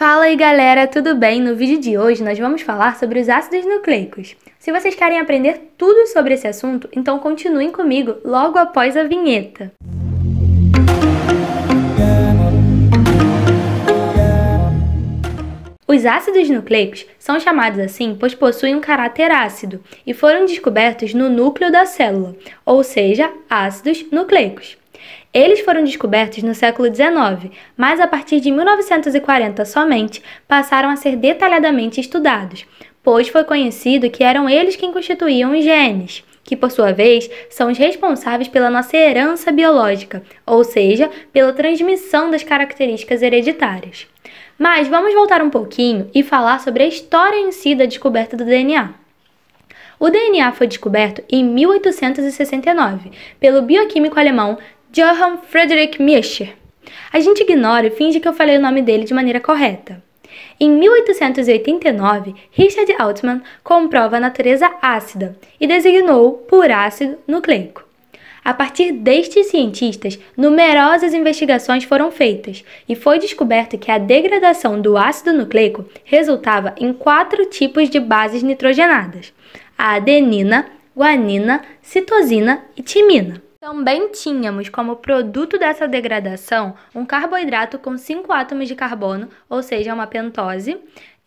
Fala aí galera, tudo bem? No vídeo de hoje nós vamos falar sobre os ácidos nucleicos. Se vocês querem aprender tudo sobre esse assunto, então continuem comigo logo após a vinheta. Os ácidos nucleicos são chamados assim pois possuem um caráter ácido e foram descobertos no núcleo da célula, ou seja, ácidos nucleicos. Eles foram descobertos no século XIX, mas a partir de 1940 somente passaram a ser detalhadamente estudados, pois foi conhecido que eram eles quem constituíam os genes, que por sua vez são os responsáveis pela nossa herança biológica, ou seja, pela transmissão das características hereditárias. Mas vamos voltar um pouquinho e falar sobre a história em si da descoberta do DNA. O DNA foi descoberto em 1869 pelo bioquímico alemão Johann Friedrich Miescher. A gente ignora e finge que eu falei o nome dele de maneira correta. Em 1889, Richard Altman comprova a natureza ácida e designou por ácido nucleico. A partir destes cientistas, numerosas investigações foram feitas e foi descoberto que a degradação do ácido nucleico resultava em quatro tipos de bases nitrogenadas: a adenina, guanina, citosina e timina. Também tínhamos como produto dessa degradação um carboidrato com cinco átomos de carbono, ou seja, uma pentose,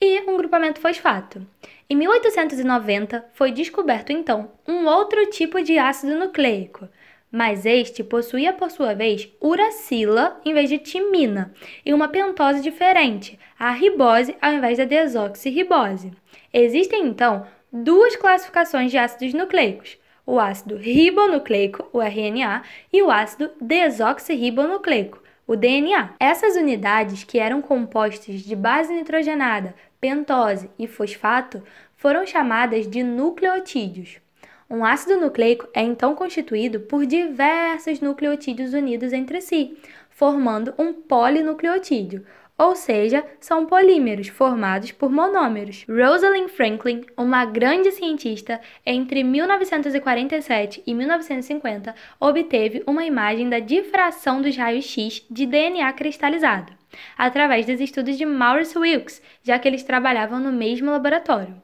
e um grupamento fosfato. Em 1890, foi descoberto então um outro tipo de ácido nucleico, mas este possuía por sua vez uracila em vez de timina e uma pentose diferente, a ribose ao invés da desoxirribose. Existem então duas classificações de ácidos nucleicos: o ácido ribonucleico, o RNA, e o ácido desoxirribonucleico, o DNA. Essas unidades, que eram compostas de base nitrogenada, pentose e fosfato, foram chamadas de nucleotídeos. Um ácido nucleico é então constituído por diversos nucleotídeos unidos entre si, formando um polinucleotídeo, ou seja, são polímeros formados por monômeros. Rosalind Franklin, uma grande cientista, entre 1947 e 1950 obteve uma imagem da difração dos raios-x de DNA cristalizado, através dos estudos de Maurice Wilkes, já que eles trabalhavam no mesmo laboratório.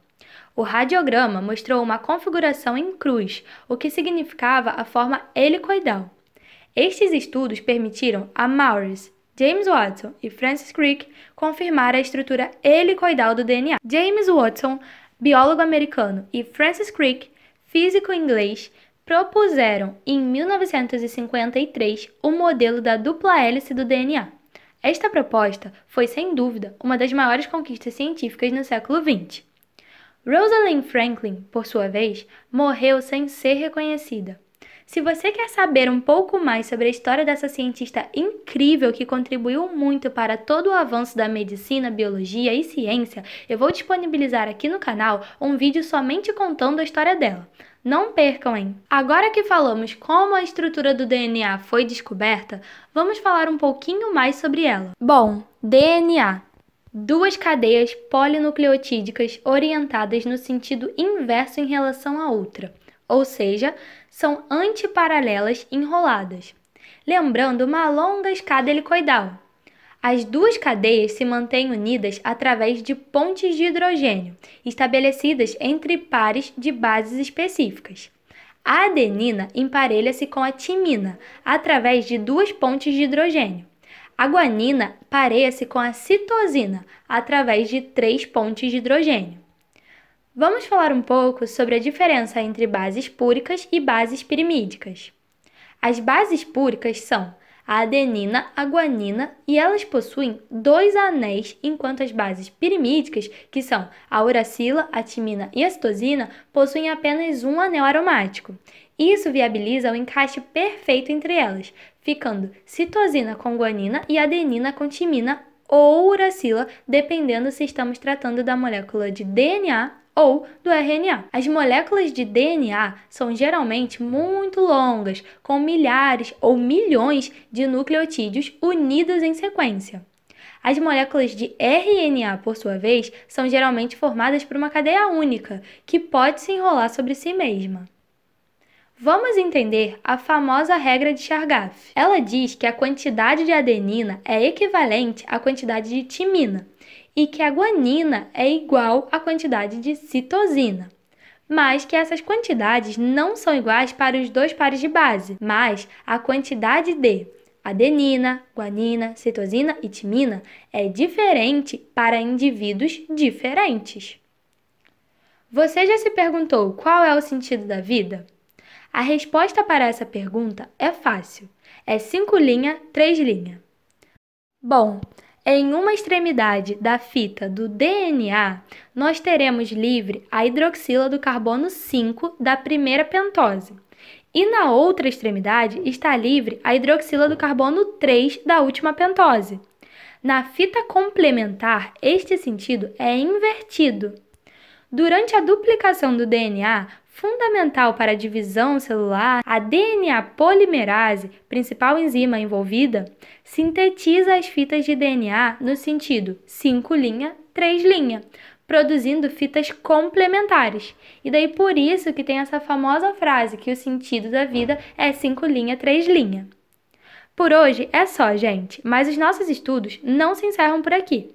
O radiograma mostrou uma configuração em cruz, o que significava a forma helicoidal. Estes estudos permitiram a Maurice, James Watson e Francis Crick confirmar a estrutura helicoidal do DNA. James Watson, biólogo americano, e Francis Crick, físico inglês, propuseram em 1953 o modelo da dupla hélice do DNA. Esta proposta foi, sem dúvida, uma das maiores conquistas científicas no século XX. Rosalind Franklin, por sua vez, morreu sem ser reconhecida. Se você quer saber um pouco mais sobre a história dessa cientista incrível que contribuiu muito para todo o avanço da medicina, biologia e ciência, eu vou disponibilizar aqui no canal um vídeo somente contando a história dela. Não percam, hein? Agora que falamos como a estrutura do DNA foi descoberta, vamos falar um pouquinho mais sobre ela. Bom, DNA duas cadeias polinucleotídicas orientadas no sentido inverso em relação à outra, ou seja, são antiparalelas enroladas, lembrando uma longa escada helicoidal. As duas cadeias se mantêm unidas através de pontes de hidrogênio, estabelecidas entre pares de bases específicas. A adenina emparelha-se com a timina através de duas pontes de hidrogênio. A guanina pareia-se com a citosina através de três pontes de hidrogênio. Vamos falar um pouco sobre a diferença entre bases púricas e bases pirimídicas. As bases púricas são a adenina, a guanina e elas possuem dois anéis, enquanto as bases pirimídicas, que são a uracila, a timina e a citosina, possuem apenas um anel aromático. Isso viabiliza o encaixe perfeito entre elas, ficando citosina com guanina e adenina com timina ou uracila, dependendo se estamos tratando da molécula de DNA ou do RNA. As moléculas de DNA são geralmente muito longas, com milhares ou milhões de nucleotídeos unidos em sequência. As moléculas de RNA, por sua vez, são geralmente formadas por uma cadeia única, que pode se enrolar sobre si mesma. Vamos entender a famosa regra de Chargaff. Ela diz que a quantidade de adenina é equivalente à quantidade de timina e que a guanina é igual à quantidade de citosina, mas que essas quantidades não são iguais para os dois pares de base, mas a quantidade de adenina, guanina, citosina e timina é diferente para indivíduos diferentes. Você já se perguntou qual é o sentido da vida? A resposta para essa pergunta é fácil. É 5 linha, 3 linha. Bom, em uma extremidade da fita do DNA, nós teremos livre a hidroxila do carbono 5 da primeira pentose. E na outra extremidade está livre a hidroxila do carbono 3 da última pentose. Na fita complementar, este sentido é invertido. Durante a duplicação do DNA, fundamental para a divisão celular, a DNA polimerase, principal enzima envolvida, sintetiza as fitas de DNA no sentido 5 linha, 3 linha, produzindo fitas complementares. E daí por isso que tem essa famosa frase que o sentido da vida é 5 linha, 3 linha. Por hoje é só, gente, mas os nossos estudos não se encerram por aqui.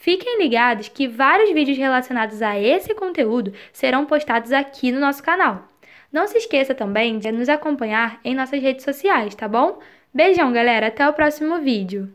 Fiquem ligados que vários vídeos relacionados a esse conteúdo serão postados aqui no nosso canal. Não se esqueça também de nos acompanhar em nossas redes sociais, tá bom? Beijão, galera! Até o próximo vídeo!